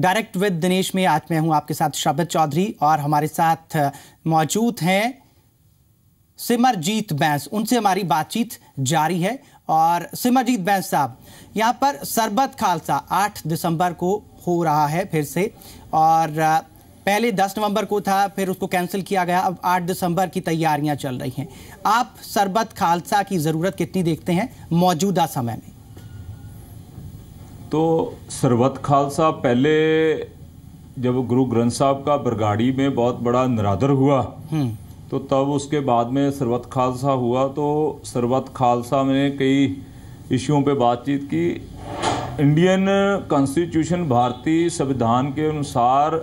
Direct with Dinesh में आज मैं हूं आपके साथ शब्द चौधरी और हमारे साथ मौजूद हैं सिमरजीत बैंस उनसे हमारी बातचीत जारी है और सिमरजीत बैंस साहब यहाँ पर सरबत खालसा 8 दिसंबर को हो रहा है फिर से और पहले 10 नवंबर को था फिर उसको कैंसिल किया गया अब 8 दिसंबर की तैयारियां चल रही हैं आप सरबत खालसा की ज़रूरत कितनी देखते हैं मौजूदा समय में तो सरबत खालसा पहले जब गुरु ग्रंथ साहब का बरगाड़ी में बहुत बड़ा निरादर हुआ हम्म। तो तब उसके बाद में सरबत खालसा हुआ तो सरबत खालसा में कई इशुओं पे बातचीत की इंडियन कॉन्स्टिट्यूशन भारतीय संविधान के अनुसार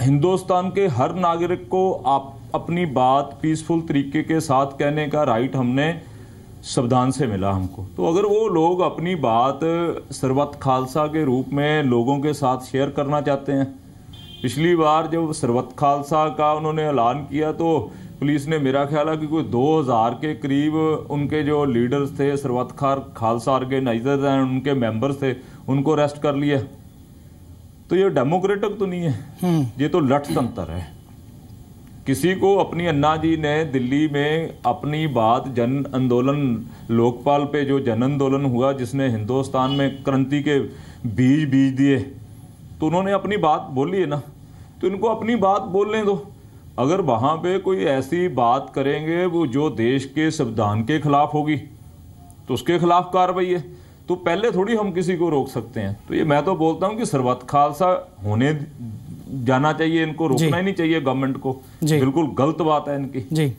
हिंदुस्तान के हर नागरिक को आप अपनी बात पीसफुल तरीके के साथ कहने का राइट हमने संविधान से मिला हमको तो अगर वो लोग अपनी बात सरबत खालसा के रूप में लोगों के साथ शेयर करना चाहते हैं पिछली बार जब सरबत खालसा का उन्होंने ऐलान किया तो पुलिस ने मेरा ख्याल है कि कोई 2000 के करीब उनके जो लीडर्स थे सरबत खार खालसा ऑर्गेनाइजर हैं उनके मेंबर्स थे उनको अरेस्ट कर लिया तो ये डेमोक्रेटिक तो नहीं है हम्म। ये तो लठतंत्र है किसी को अपनी अन्ना जी ने दिल्ली में अपनी बात जन आंदोलन लोकपाल पे जो जन आंदोलन हुआ जिसने हिंदुस्तान में क्रांति के बीज बीज दिए तो उन्होंने अपनी बात बोली है ना तो इनको अपनी बात बोलने दो अगर वहाँ पे कोई ऐसी बात करेंगे वो जो देश के संविधान के खिलाफ होगी तो उसके खिलाफ कार्रवाई है तो पहले थोड़ी हम किसी को रोक सकते हैं तो ये मैं तो बोलता हूँ कि सरबत खालसा होने जाना चाहिए इनको रोकना ही नहीं चाहिए गवर्नमेंट को बिल्कुल गलत बात है इनकी जी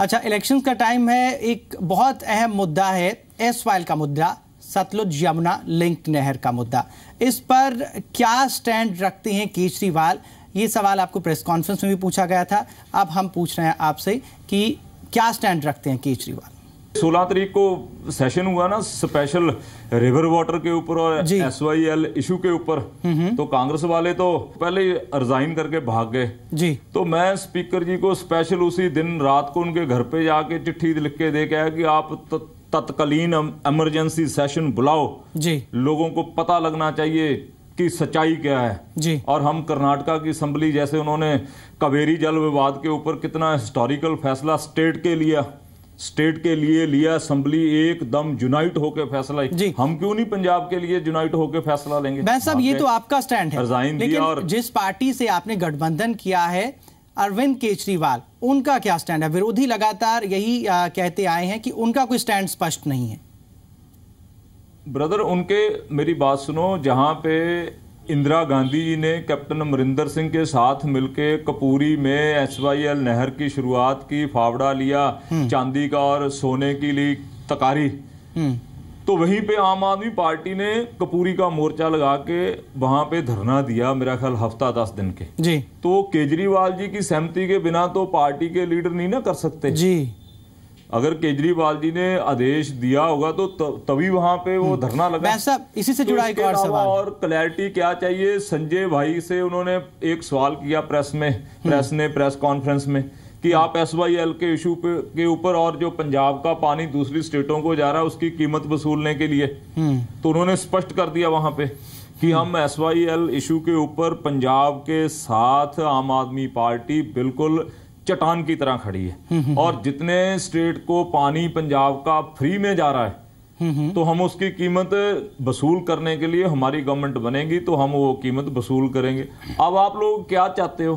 अच्छा इलेक्शन का टाइम है एक बहुत अहम मुद्दा है एस वाइल का मुद्दा सतलुज यमुना लिंक नहर का मुद्दा इस पर क्या स्टैंड रखते हैं केजरीवाल ये सवाल आपको प्रेस कॉन्फ्रेंस में भी पूछा गया था अब हम पूछ रहे हैं आपसे कि क्या स्टैंड रखते हैं केजरीवाल सोलह तारीख को सेशन हुआ ना स्पेशल रिवर वाटर के ऊपर और एस वाई एल इशू के ऊपर तो कांग्रेस वाले तो पहले ही रिजाइन करके भाग गए जी तो मैं स्पीकर जी को स्पेशल उसी दिन रात को उनके घर पे जाके चिट्ठी लिख के दे के आया कि आप तत्कालीन इमरजेंसी सेशन बुलाओ जी लोगों को पता लगना चाहिए की सच्चाई क्या है जी और हम कर्नाटका की असम्बली जैसे उन्होंने कावेरी जल विवाद के ऊपर कितना हिस्टोरिकल फैसला स्टेट के लिया स्टेट के लिए लिया असेंबली एकदम यूनाइट होकर फैसला जी हम क्यों नहीं पंजाब के लिए यूनाइट होकर फैसला लेंगे बैंक साहब ये तो आपका स्टैंड है लेकिन और जिस पार्टी से आपने गठबंधन किया है अरविंद केजरीवाल उनका क्या स्टैंड है विरोधी लगातार यही आ, कहते आए हैं कि उनका कोई स्टैंड स्पष्ट नहीं है ब्रदर उनके मेरी बात सुनो जहां पे इंदिरा गांधी जी ने कैप्टन अमरिंदर सिंह के साथ मिलकर कपूरी में एस वाई एल नहर की शुरुआत की फावड़ा लिया हम्म। चांदी का और सोने की ली तकारी हम्म। तो वहीं पे आम आदमी पार्टी ने कपूरी का मोर्चा लगा के वहां पे धरना दिया मेरा ख्याल हफ्ता दस दिन के जी तो केजरीवाल जी की सहमति के बिना तो पार्टी के लीडर नहीं ना कर सकते जी अगर केजरीवाल जी ने आदेश दिया होगा तो तभी वहां पे वो हम्म। धरना लगा साहब इसी से तो जुड़ा एक और सवाल और क्लैरिटी क्या चाहिए संजय भाई से उन्होंने एक सवाल किया प्रेस में प्रेस हम्म। ने प्रेस कॉन्फ्रेंस में कि हम्म। आप एस वाई एल के इशू पे के ऊपर और जो पंजाब का पानी दूसरी स्टेटों को जा रहा है उसकी कीमत वसूलने के लिए तो उन्होंने स्पष्ट कर दिया वहां पे कि हम एस वाई एल इशू के ऊपर पंजाब के साथ आम आदमी पार्टी बिल्कुल चट्टान की तरह खड़ी है हम्म, हम्म, और जितने स्टेट को पानी पंजाब का फ्री में जा रहा है हम्म, तो हम उसकी कीमत वसूल करने के लिए हमारी गवर्नमेंट बनेगी तो हम वो कीमत वसूल करेंगे अब आप लोग क्या चाहते हो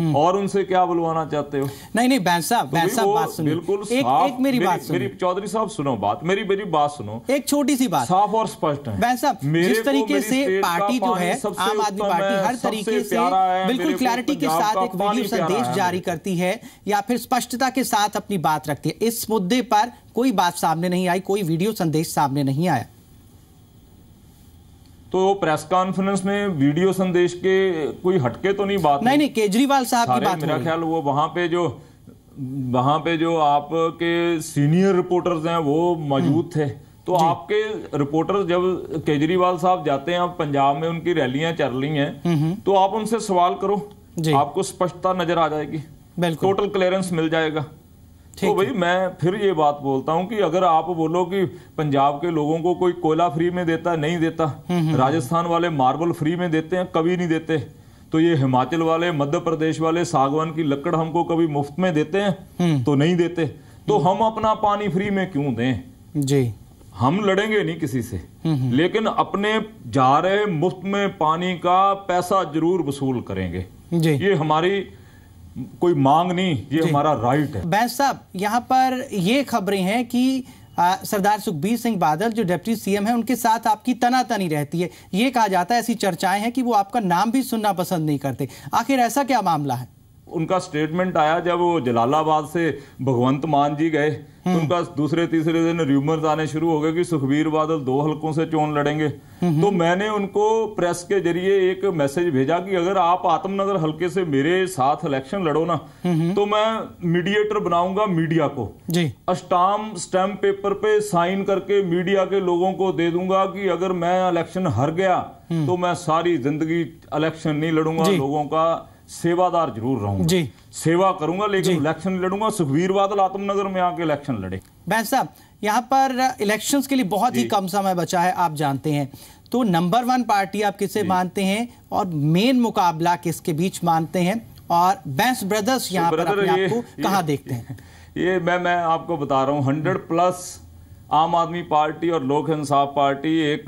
हम्म। और उनसे क्या बुलवाना चाहते हो नहीं नहीं बैंक साहब तो बैंक साहब बात सुनो बिल्कुल एक, एक मेरी बात सुनो मेरी चौधरी साहब सुनो बात मेरी मेरी बात सुनो एक छोटी सी बात साफ और स्पष्ट है साहब जिस तरीके से पार्टी जो है आम आदमी पार्टी हर तरीके से बिल्कुल क्लैरिटी के साथ एक वीडियो संदेश जारी करती है या फिर स्पष्टता के साथ अपनी बात रखती है इस मुद्दे पर कोई बात सामने नहीं आई कोई वीडियो संदेश सामने नहीं आया तो प्रेस कॉन्फ्रेंस में वीडियो संदेश के कोई हटके तो नहीं बात नहीं नहीं केजरीवाल साहब की बात मेरा ख्याल वो वहां पे जो वहां पे जो आपके सीनियर रिपोर्टर्स हैं वो मौजूद हम्म। थे तो आपके रिपोर्टर्स जब केजरीवाल साहब जाते हैं पंजाब में उनकी रैलियां चल रही हैं हम्म, हम्म। तो आप उनसे सवाल करो आपको स्पष्टता नजर आ जाएगी टोटल क्लियरेंस मिल जाएगा तो भाई मैं फिर ये बात बोलता हूँ कि अगर आप बोलो कि पंजाब के लोगों को कोई कोयला फ्री में देता नहीं देता हम्म, हम्म, राजस्थान हम्म। वाले मार्बल फ्री में देते हैं कभी नहीं देते तो ये हिमाचल वाले मध्य प्रदेश वाले सागवान की लकड़ हमको कभी मुफ्त में देते हैं तो नहीं देते तो हम अपना पानी फ्री में क्यों दें जी हम लड़ेंगे नहीं किसी से लेकिन अपने जा रहे मुफ्त में पानी का पैसा जरूर वसूल करेंगे जी ये हमारी कोई मांग नहीं ये हमारा राइट है बैंस साहब यहाँ पर ये खबरें हैं कि सरदार सुखबीर सिंह बादल जो डिप्टी सीएम है उनके साथ आपकी तनातनी रहती है ये कहा जाता है ऐसी चर्चाएं हैं कि वो आपका नाम भी सुनना पसंद नहीं करते आखिर ऐसा क्या मामला है उनका स्टेटमेंट आया जब वो जलालाबाद से भगवंत मान जी गए तो उनका दूसरे तीसरे दिन र्यूमर्स आने शुरू हो गए कि सुखबीर बादल दो हलकों से चोन लड़ेंगे हम्म, हम्म। तो मैंने उनको प्रेस के जरिए एक मैसेज भेजा कि अगर आप आत्मनगर हलके से मेरे साथ इलेक्शन लड़ो ना तो मैं मीडिएटर बनाऊंगा मीडिया को अस्टाम स्टैम्प पेपर पे साइन करके मीडिया के लोगों को दे दूंगा कि अगर मैं इलेक्शन हर गया तो मैं सारी जिंदगी इलेक्शन नहीं लड़ूंगा लोगों का सेवादार जरूर रहूंगा जी सेवा करूंगा लेकिन इलेक्शन लड़ूंगा सुखबीर बादल आत्मनगर में आके इलेक्शन लड़े बैस साहब यहाँ पर इलेक्शंस के लिए बहुत ही कम समय बचा है आप जानते हैं तो नंबर वन पार्टी आप किसे मानते हैं और मेन मुकाबला किसके बीच मानते हैं और बैंस ब्रदर्स यहाँ पर अपने आप कहाँ देखते हैं ये मैं मैं आपको बता रहा हूँ हंड्रेड प्लस आम आदमी पार्टी और लोक इंसाफ पार्टी एक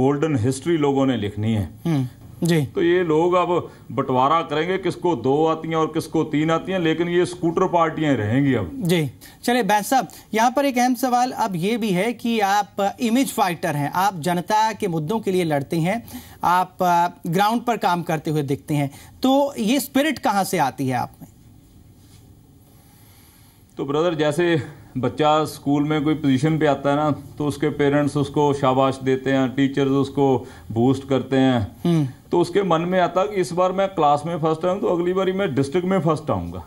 गोल्डन हिस्ट्री लोगों ने लिखनी है हम्म। जी तो ये लोग अब बंटवारा करेंगे किसको दो आती हैं और किसको तीन आती हैं लेकिन ये स्कूटर पार्टियां रहेंगी अब जी चले बैस साहब यहाँ पर एक अहम सवाल अब ये भी है कि आप इमेज फाइटर हैं आप जनता के मुद्दों के लिए लड़ते हैं आप ग्राउंड पर काम करते हुए दिखते हैं तो ये स्पिरिट कहाँ से आती है आप में तो ब्रदर जैसे बच्चा स्कूल में कोई पोजीशन पे आता है ना तो उसके पेरेंट्स उसको शाबाश देते हैं टीचर्स उसको बूस्ट करते हैं हम्म। तो उसके मन में आता कि इस बार मैं क्लास में फर्स्ट आऊँ तो अगली बारी मैं डिस्ट्रिक्ट में फर्स्ट आऊँगा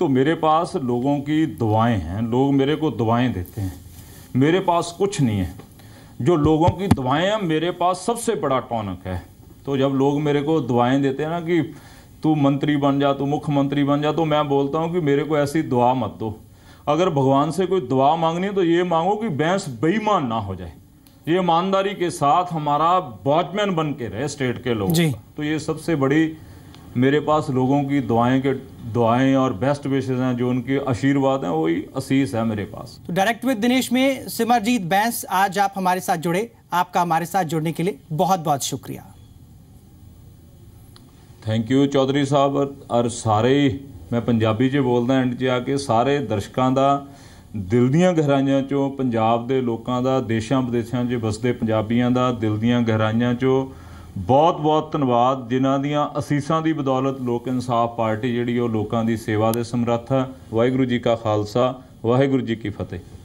तो मेरे पास लोगों की दुआएं हैं लोग मेरे को दुआएं देते हैं मेरे पास कुछ नहीं है जो लोगों की दुआएं हैं मेरे पास सबसे बड़ा टॉनक है तो जब लोग मेरे को दुआएं देते हैं ना कि तू मंत्री बन जा तू मुख्यमंत्री बन जा तो मैं बोलता हूँ कि मेरे को ऐसी दुआ मत दो अगर भगवान से कोई दुआ मांगनी है तो ये मांगो कि बैंस बेईमान ना हो जाए ये ईमानदारी के साथ हमारा वॉचमैन बन के रहे स्टेट के लोग तो ये सबसे बड़ी मेरे पास लोगों की दुआएं के दुआएं और बेस्ट विशेष हैं जो उनके आशीर्वाद हैं वही असीस है मेरे पास तो डायरेक्ट विद दिनेश में सिमरजीत बैंस आज आप हमारे साथ जुड़े आपका हमारे साथ जुड़ने के लिए बहुत बहुत शुक्रिया ਥੈਂਕ ਯੂ ਚੌਧਰੀ ਸਾਹਿਬ ਔਰ ਸਾਰੇ ਮੈਂ ਪੰਜਾਬੀ 'ਚ ਬੋਲਦਾ ਐਂਡ 'ਚ ਆ ਕੇ ਸਾਰੇ ਦਰਸ਼ਕਾਂ ਦਾ ਦਿਲ ਦੀਆਂ ਗਹਿਰਾਈਆਂ 'ਚੋਂ ਪੰਜਾਬ ਦੇ ਲੋਕਾਂ ਦਾ ਦੇਸ਼ਾਂ ਵਿਦੇਸ਼ਾਂ 'ਚ ਵਸਦੇ ਪੰਜਾਬੀਆਂ ਦਾ ਦਿਲ ਦੀਆਂ ਗਹਿਰਾਈਆਂ 'ਚੋਂ ਬਹੁਤ-ਬਹੁਤ ਧੰਨਵਾਦ ਜਿਨ੍ਹਾਂ ਦੀਆਂ ਅਸੀਸਾਂ ਦੀ ਬਦੌਲਤ ਲੋਕ ਇਨਸਾਫ ਪਾਰਟੀ ਜਿਹੜੀ ਉਹ ਲੋਕਾਂ ਦੀ ਸੇਵਾ ਦੇ ਸਮਰੱਥ ਵਾਹਿਗੁਰੂ ਜੀ ਕਾ ਖਾਲਸਾ ਵਾਹਿਗੁਰੂ ਜੀ ਕੀ ਫਤਿਹ